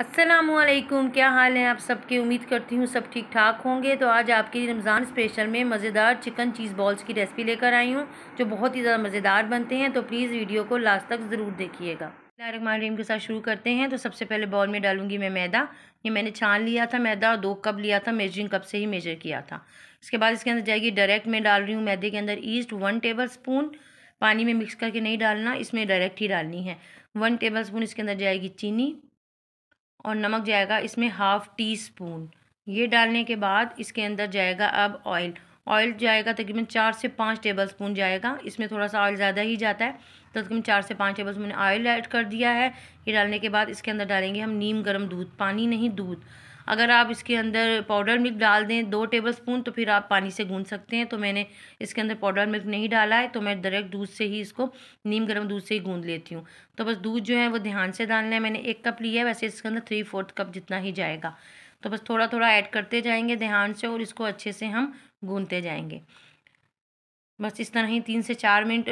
असलकुम क्या हाल है आप सबके उम्मीद करती हूँ सब ठीक ठाक होंगे तो आज आपके रमज़ान स्पेशल में मज़ेदार चिकन चीज़ बॉल्स की रेसिपी लेकर आई हूँ जो बहुत ही ज़्यादा मज़ेदार बनते हैं तो प्लीज़ वीडियो को लास्ट तक ज़रूर देखिएगा रमान रहीम के साथ शुरू करते हैं तो सबसे पहले बॉल में डालूंगी मैं मैदा ये मैंने छान लिया था मैदा और दो कप लिया था मेजरिंग कप से ही मेजर किया था इसके बाद इसके अंदर जाएगी डायरेक्ट मैं डाल रही हूँ मैदे के अंदर ईस्ट वन टेबल स्पून पानी में मिक्स करके नहीं डालना इसमें डायरेक्ट ही डालनी है वन टेबल स्पून इसके अंदर जाएगी चीनी और नमक जाएगा इसमें हाफ़ टी स्पून ये डालने के बाद इसके अंदर जाएगा अब ऑयल ऑयल जाएगा तकरीबन चार से पाँच टेबल स्पून जाएगा इसमें थोड़ा सा ऑयल ज़्यादा ही जाता है तो तकरीबन चार से पाँच टेबल स्पून ऑयल ऐड कर दिया है ये डालने के बाद इसके अंदर डालेंगे हम नीम गर्म दूध पानी नहीं दूध अगर आप इसके अंदर पाउडर मिल्क डाल दें दो टेबल स्पून तो फिर आप पानी से गूंद सकते हैं तो मैंने इसके अंदर पाउडर मिल्क नहीं डाला है तो मैं डायरेक्ट दूध से ही इसको नीम गर्म दूध से ही गूंद लेती हूँ तो बस दूध जो है वो ध्यान से डालना है मैंने एक कप लिया है वैसे इसके अंदर थ्री फोर्थ कप जितना ही जाएगा तो बस थोड़ा थोड़ा ऐड करते जाएंगे ध्यान से और इसको अच्छे से हम गूंदते जाएंगे बस इस तरह ही तीन से चार मिनट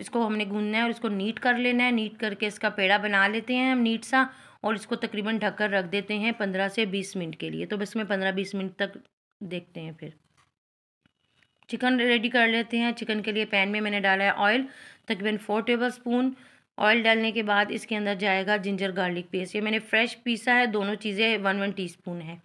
इसको हमने गूंदना है और इसको नीट कर लेना है नीट करके इसका पेड़ा बना लेते हैं हम नीट सा और इसको तकरीबन ढककर रख देते हैं पंद्रह से बीस मिनट के लिए तो बस में पंद्रह बीस मिनट तक देखते हैं फिर चिकन रेडी कर लेते हैं चिकन के लिए पैन में मैंने डाला है ऑयल तकरीबन फोर टेबल स्पून ऑयल डालने के बाद इसके अंदर जाएगा जिंजर गार्लिक पेस्ट ये मैंने फ्रेश पीसा है दोनों चीज़ें वन वन स्पून है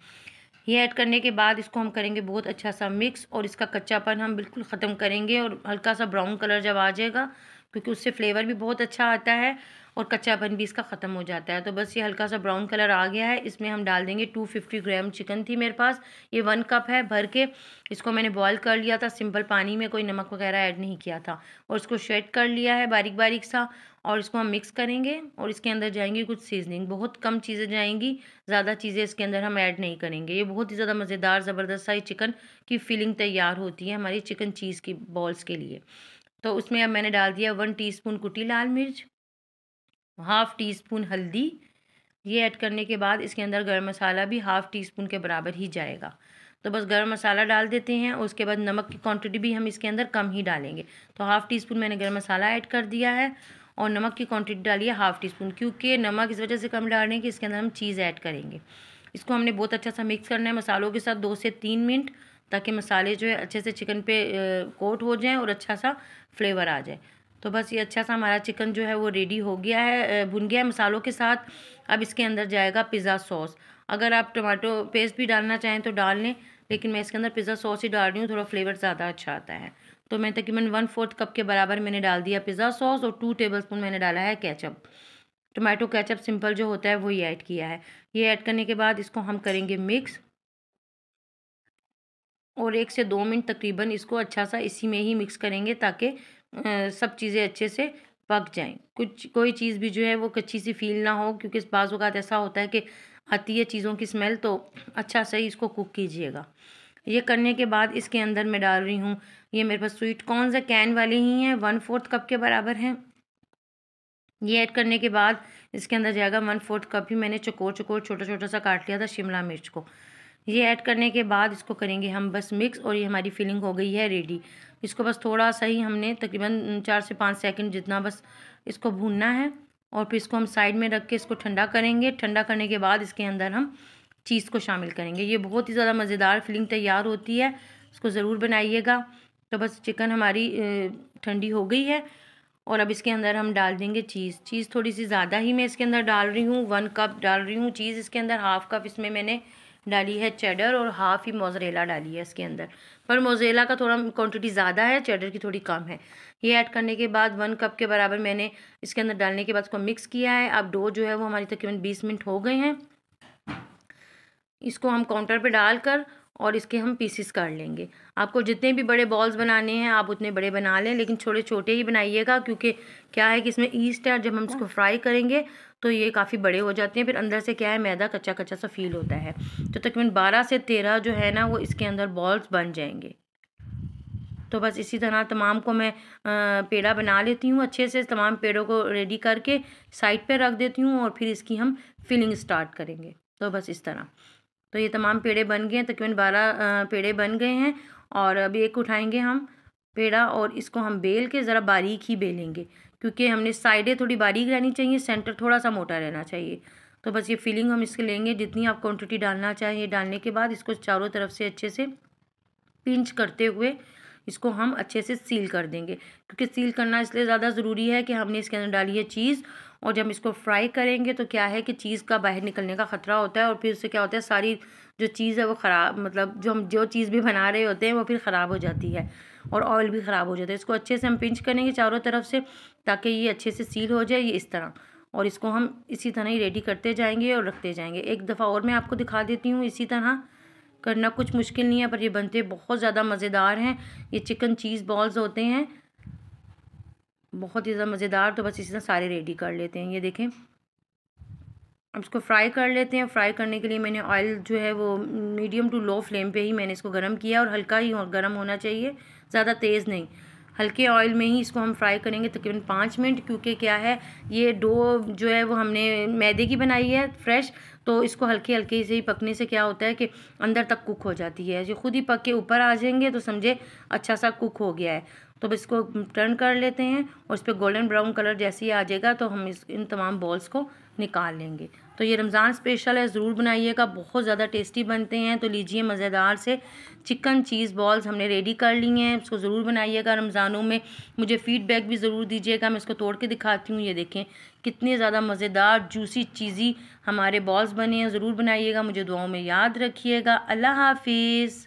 ये ऐड करने के बाद इसको हम करेंगे बहुत अच्छा सा मिक्स और इसका कच्चापन हम बिल्कुल ख़त्म करेंगे और हल्का सा ब्राउन कलर जब आ जाएगा क्योंकि उससे फ्लेवर भी बहुत अच्छा आता है और कच्चापन भी इसका ख़त्म हो जाता है तो बस ये हल्का सा ब्राउन कलर आ गया है इसमें हम डाल देंगे टू फिफ्टी ग्राम चिकन थी मेरे पास ये वन कप है भर के इसको मैंने बॉईल कर लिया था सिंपल पानी में कोई नमक वगैरह ऐड नहीं किया था और इसको शेड कर लिया है बारीक बारीक सा और इसको हम मिक्स करेंगे और इसके अंदर जाएंगी कुछ सीजनिंग बहुत कम चीज़ें जाएंगी ज़्यादा चीज़ें इसके अंदर हम ऐड नहीं करेंगे ये बहुत ही ज़्यादा मज़ेदार ज़बरदस्त सा चिकन की फीलिंग तैयार होती है हमारी चिकन चीज़ की बॉल्स के लिए तो उसमें अब मैंने डाल दिया वन टीस्पून कुटी लाल मिर्च हाफ़ टी स्पून हल्दी ये ऐड करने के बाद इसके अंदर गर्म मसाला भी हाफ़ टी स्पून के बराबर ही जाएगा तो बस गर्म मसाला डाल देते हैं और उसके बाद नमक की क्वांटिटी भी हम इसके अंदर कम ही डालेंगे तो हाफ़ टी स्पून मैंने गर्म मसाला ऐड कर दिया है और नमक की क्वांटिटी है हाफ़ टी स्पून क्योंकि नमक इस वजह से कम डाल रहे हैं कि इसके अंदर हम चीज़ ऐड करेंगे इसको हमने बहुत अच्छा सा मिक्स करना है मसालों के साथ दो से तीन मिनट ताकि मसाले जो है अच्छे से चिकन पे कोट हो जाएं और अच्छा सा फ्लेवर आ जाए तो बस ये अच्छा सा हमारा चिकन जो है वो रेडी हो गया है भुन गया है मसालों के साथ अब इसके अंदर जाएगा पिज़्ज़ा सॉस अगर आप टमाटो पेस्ट भी डालना चाहें तो डाल लें लेकिन मैं इसके अंदर पिज़्ज़ा सॉस ही डाल रही हूँ थोड़ा फ्लेवर ज़्यादा अच्छा आता है तो मैं तकरीबन वन फोर्थ कप के बराबर मैंने डाल दिया पिज़्ज़ा सॉस और टू टेबल स्पून मैंने डाला है कैचअप टमाटो कैचअप सिंपल जो होता है वही ऐड किया है ये ऐड करने के बाद इसको हम करेंगे मिक्स और एक से दो मिनट तकरीबन इसको अच्छा सा इसी में ही मिक्स करेंगे ताकि सब चीज़ें अच्छे से पक जाएं कुछ कोई चीज़ भी जो है वो कच्ची सी फील ना हो क्योंकि बाज़ अवत ऐसा होता है कि आती है चीज़ों की स्मेल तो अच्छा सही इसको कुक कीजिएगा ये करने के बाद इसके अंदर मैं डाल रही हूँ ये मेरे पास स्वीट कॉर्नस है कैन वाले ही हैं वन फोर्थ कप के बराबर हैं ये ऐड करने के बाद इसके अंदर जाएगा वन फोर्थ कप ही मैंने चकोर चकोर छोटा छोटा सा काट लिया था शिमला मिर्च को ये ऐड करने के बाद इसको करेंगे हम बस मिक्स और ये हमारी फिलिंग हो गई है रेडी इसको बस थोड़ा सा ही हमने तकरीबन चार से पाँच सेकंड जितना बस इसको भूनना है और फिर इसको हम साइड में रख के इसको ठंडा करेंगे ठंडा करने के बाद इसके अंदर हम चीज़ को शामिल करेंगे ये बहुत ही ज़्यादा मज़ेदार फिलिंग तैयार होती है इसको ज़रूर बनाइएगा तो बस चिकन हमारी ठंडी हो गई है और अब इसके अंदर हम डाल देंगे चीज़ चीज़ थोड़ी सी ज़्यादा ही मैं इसके अंदर डाल रही हूँ वन कप डाल रही हूँ चीज़ इसके अंदर हाफ़ कप इसमें मैंने डाली है चेडर और हाफ़ ही मोजरेला डाली है इसके अंदर पर मोजरेला का थोड़ा क्वांटिटी ज़्यादा है चेडर की थोड़ी कम है ये ऐड करने के बाद वन कप के बराबर मैंने इसके अंदर डालने के बाद इसको मिक्स किया है अब डो जो है वो हमारी तकरीबन बीस मिनट हो गए हैं इसको हम काउंटर पर डालकर और इसके हम पीसीस काट लेंगे आपको जितने भी बड़े बॉल्स बनाने हैं आप उतने बड़े बना लें लेकिन छोटे छोटे ही बनाइएगा क्योंकि क्या है कि इसमें ईस्ट है जब हम इसको फ्राई करेंगे तो ये काफ़ी बड़े हो जाते हैं फिर अंदर से क्या है मैदा कच्चा कच्चा सा फील होता है तो तकरीबन बारह से तेरह जो है ना वो इसके अंदर बॉल्स बन जाएंगे तो बस इसी तरह तमाम को मैं पेड़ा बना लेती हूँ अच्छे से तमाम पेड़ों को रेडी करके साइड पे रख देती हूँ और फिर इसकी हम फिलिंग स्टार्ट करेंगे तो बस इस तरह तो ये तमाम पेड़े बन गए हैं तकरीबन बारह पेड़े बन गए हैं और अभी एक उठाएंगे हम पेड़ा और इसको हम बेल के ज़रा बारीक ही बेलेंगे क्योंकि हमने साइडें थोड़ी बारीक रहनी चाहिए सेंटर थोड़ा सा मोटा रहना चाहिए तो बस ये फीलिंग हम इसके लेंगे जितनी आप क्वांटिटी डालना चाहिए डालने के बाद इसको चारों तरफ से अच्छे से पिंच करते हुए इसको हम अच्छे से सील कर देंगे क्योंकि सील करना इसलिए ज़्यादा ज़रूरी है कि हमने इसके अंदर डाली है चीज़ और जब इसको फ्राई करेंगे तो क्या है कि चीज़ का बाहर निकलने का ख़तरा होता है और फिर उससे क्या होता है सारी जो चीज़ है वो ख़राब मतलब जो हम जो चीज़ भी बना रहे होते हैं वो फिर ख़राब हो जाती है और ऑयल भी ख़राब हो जाता है इसको अच्छे से हम पिंच करेंगे चारों तरफ से ताकि ये अच्छे से सील हो जाए ये इस तरह और इसको हम इसी तरह ही रेडी करते जाएंगे और रखते जाएंगे एक दफ़ा और मैं आपको दिखा देती हूँ इसी तरह करना कुछ मुश्किल नहीं है पर ये बनते बहुत ज़्यादा मज़ेदार हैं ये चिकन चीज़ बॉल्स होते हैं बहुत ही ज़्यादा मज़ेदार तो बस इसी तरह सारे रेडी कर लेते हैं ये देखें अब इसको फ्राई कर लेते हैं फ्राई करने के लिए मैंने ऑयल जो है वो मीडियम टू लो फ्लेम पे ही मैंने इसको गर्म किया और हल्का ही गर्म होना चाहिए ज़्यादा तेज़ नहीं हल्के ऑयल में ही इसको हम फ्राई करेंगे तकरीबन पाँच मिनट क्योंकि क्या है ये डो जो है वो हमने मैदे की बनाई है फ्रेश तो इसको हल्के हल्के से ही पकने से क्या होता है कि अंदर तक कुक हो जाती है जो खुद ही पक के ऊपर आ जाएंगे तो समझे अच्छा सा कुक हो गया है तो अब इसको टर्न कर लेते हैं और इस पर गोल्डन ब्राउन कलर जैसे ही आ जाएगा तो हम इस इन तमाम बॉल्स को निकाल लेंगे तो ये रमज़ान स्पेशल है ज़रूर बनाइएगा बहुत ज़्यादा टेस्टी बनते हैं तो लीजिए मज़ेदार से चिकन चीज़ बॉल्स हमने रेडी कर ली हैं इसको ज़रूर बनाइएगा रमज़ानों में मुझे फ़ीडबैक भी ज़रूर दीजिएगा मैं इसको तोड़ के दिखाती हूँ ये देखें कितने ज़्यादा मज़ेदार जूसी चीज़ी हमारे बॉल्स बने हैं ज़रूर बनाइएगा मुझे दुआओं में याद रखिएगा अल्लाह हाफिज़